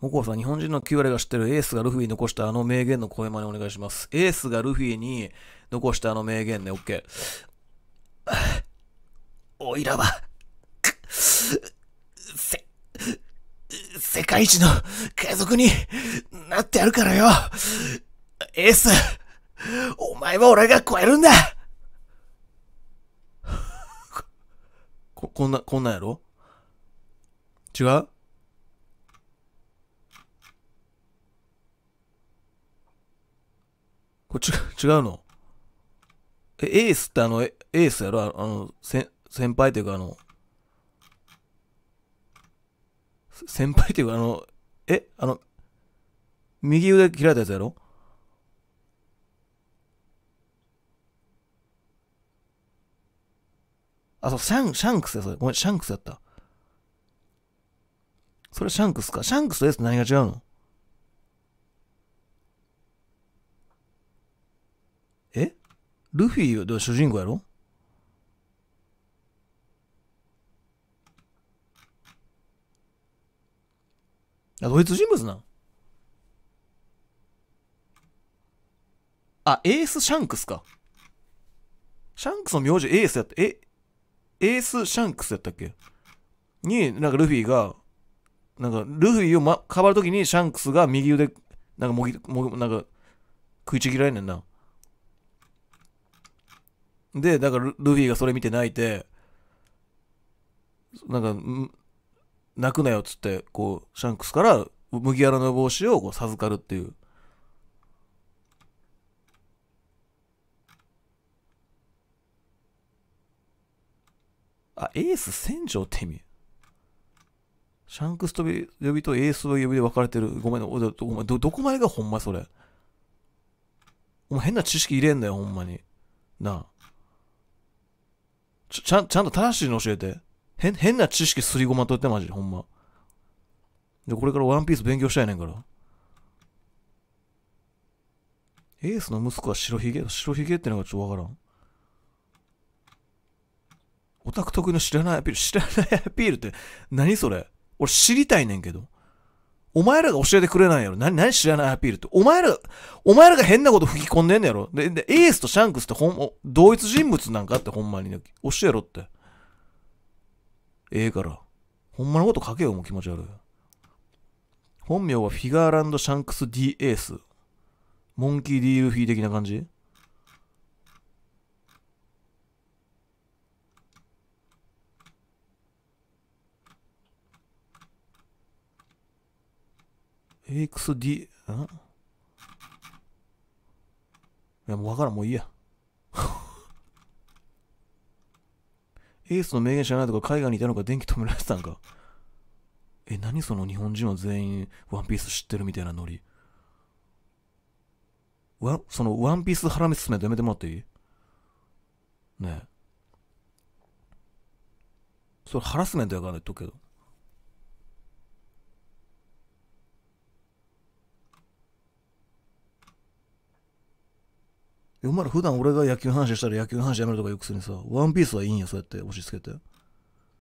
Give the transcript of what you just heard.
モコさん、日本人の9割が知ってるエースがルフィに残したあの名言の声真似お願いします。エースがルフィに残したあの名言ね、OK。おいらは、せ、世界一の海賊になってやるからよ。エース、お前は俺が超えるんだこ、こんな、こんなんやろ違うこれち、違うのえ、エースってあの、エースやろあの、先、先輩というかあの、先輩というかあの、えあの、右腕切られたやつやろあ、そう、シャン、シャンクスや、それ。ごめん、シャンクスやった。それシャンクスか。シャンクスとエース何が違うのルフィは主人公やろあ、ドイツ人物なあ、エース・シャンクスか。シャンクスの名字エースやった。え、エース・シャンクスやったっけに、なんかルフィが、なんかルフィを、ま、かばるときにシャンクスが右腕、なんかもぎ、もぎ、なんか食いちぎられんねんな。で、だからルフィがそれ見て泣いて、なんか、泣くなよっつって、こう、シャンクスから麦わらの帽子をこう授かるっていう。あ、エース船長って意味。シャンクスと呼びとエースと呼びで分かれてる。ごめん、おお前ど、どこまでがほんまそれ。お前変な知識入れんだよ、ほんまに。なあ。ちゃちゃんと正しいの教えて。変、変な知識すりごまとってマジで、ほんま。で、これからワンピース勉強したいねんから。エースの息子は白ひげ白ひげってのがちょっとわからん。オタク得意の知らないアピール、知らないアピールって何それ俺知りたいねんけど。お前らが教えてくれないやろ。何、何知らないアピールって。お前ら、お前らが変なこと吹き込んでんやろ。で、でエースとシャンクスってほん、同一人物なんかってほんまに、ね、教えろって。ええから。ほんまのこと書けよ、もう気持ち悪い。本名はフィガーランド・シャンクス・ D・ エース。モンキー・ D・ ルフィ的な感じ AXD、んいや、もうわからん、もういいや。エースの名言知らないとか、海外にいたのか、電気止められてたんか。え、何その日本人は全員、ワンピース知ってるみたいなノリ。わ、その、ワンピース腹見進めやめてもらっていいねえ。それハラスメントやから言っとくけど。お前ら普段俺が野球の話したら野球の話やめるとかよくするにさ、ワンピースはいいんや、そうやって押し付けて。